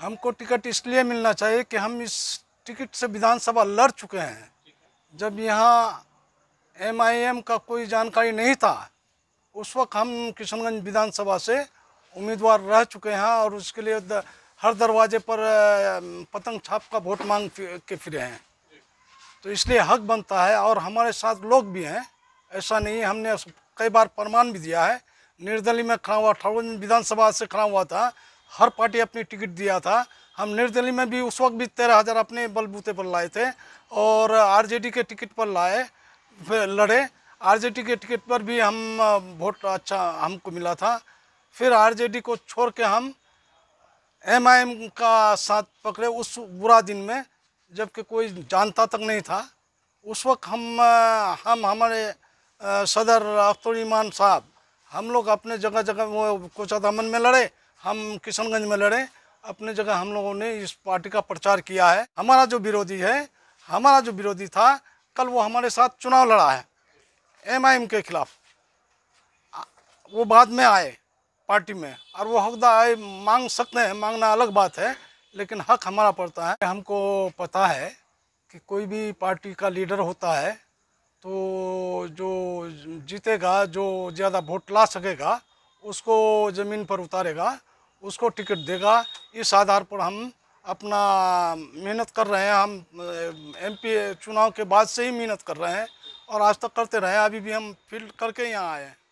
हमको टिकट इसलिए मिलना चाहिए कि हम इस टिकट से विधानसभा लड़ चुके हैं जब यहाँ एमआईएम का कोई जानकारी नहीं था उस वक्त हम किशनगंज विधानसभा से उम्मीदवार रह चुके हैं और उसके लिए द, हर दरवाजे पर पतंग छाप का वोट मांग के फिरे हैं तो इसलिए हक बनता है और हमारे साथ लोग भी हैं ऐसा नहीं हमने कई बार प्रमाण भी दिया है निर्दलीय में खड़ा हुआ विधानसभा से खड़ा हुआ था हर पार्टी अपनी टिकट दिया था हम निर्दलीय में भी उस वक्त भी तेरह हज़ार अपने बलबूते पर लाए थे और आरजेडी के टिकट पर लाए फिर लड़े आरजेडी के टिकट पर भी हम वोट अच्छा हमको मिला था फिर आरजेडी को छोड़ के हम एमआईएम का साथ पकड़े उस बुरा दिन में जबकि कोई जानता तक नहीं था उस वक्त हम हम हमारे सदर अख्तर साहब हम लोग अपने जगह जगह वो दामन में लड़े हम किशनगंज में लड़े अपने जगह हम लोगों ने इस पार्टी का प्रचार किया है हमारा जो विरोधी है हमारा जो विरोधी था कल वो हमारे साथ चुनाव लड़ा है एमआईएम के खिलाफ वो बाद में आए पार्टी में और वो हकदा आए मांग सकते हैं मांगना अलग बात है लेकिन हक हमारा पड़ता है हमको पता है कि कोई भी पार्टी का लीडर होता है तो जो जीतेगा जो ज़्यादा वोट ला सकेगा उसको ज़मीन पर उतारेगा उसको टिकट देगा इस आधार पर हम अपना मेहनत कर रहे हैं हम एमपी चुनाव के बाद से ही मेहनत कर रहे हैं और आज तक करते रहे अभी भी हम फील्ड करके यहाँ आए हैं